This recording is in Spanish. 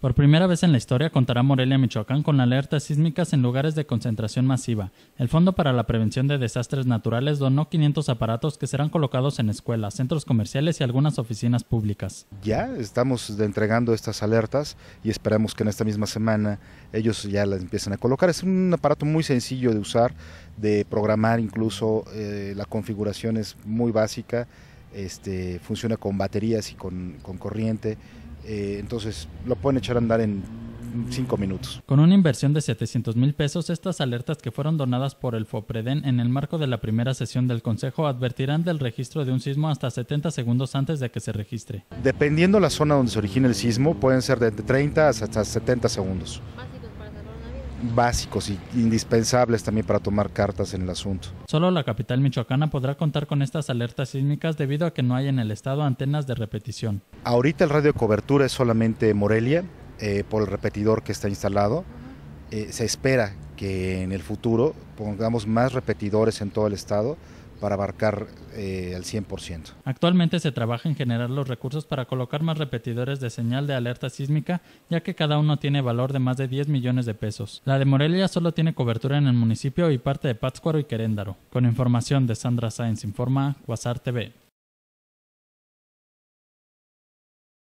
Por primera vez en la historia contará Morelia, Michoacán con alertas sísmicas en lugares de concentración masiva. El Fondo para la Prevención de Desastres Naturales donó 500 aparatos que serán colocados en escuelas, centros comerciales y algunas oficinas públicas. Ya estamos entregando estas alertas y esperamos que en esta misma semana ellos ya las empiecen a colocar. Es un aparato muy sencillo de usar, de programar incluso, eh, la configuración es muy básica, este, funciona con baterías y con, con corriente eh, entonces lo pueden echar a andar en cinco minutos. Con una inversión de 700 mil pesos, estas alertas que fueron donadas por el FOPREDEN en el marco de la primera sesión del Consejo advertirán del registro de un sismo hasta 70 segundos antes de que se registre. Dependiendo la zona donde se origine el sismo, pueden ser de 30 hasta 70 segundos básicos e indispensables también para tomar cartas en el asunto. Solo la capital michoacana podrá contar con estas alertas sísmicas debido a que no hay en el estado antenas de repetición. Ahorita el radio de cobertura es solamente Morelia eh, por el repetidor que está instalado. Eh, se espera que en el futuro pongamos más repetidores en todo el estado para abarcar eh, al 100%. Actualmente se trabaja en generar los recursos para colocar más repetidores de señal de alerta sísmica, ya que cada uno tiene valor de más de 10 millones de pesos. La de Morelia solo tiene cobertura en el municipio y parte de Pátzcuaro y Queréndaro. Con información de Sandra Sáenz Informa, Quasar TV.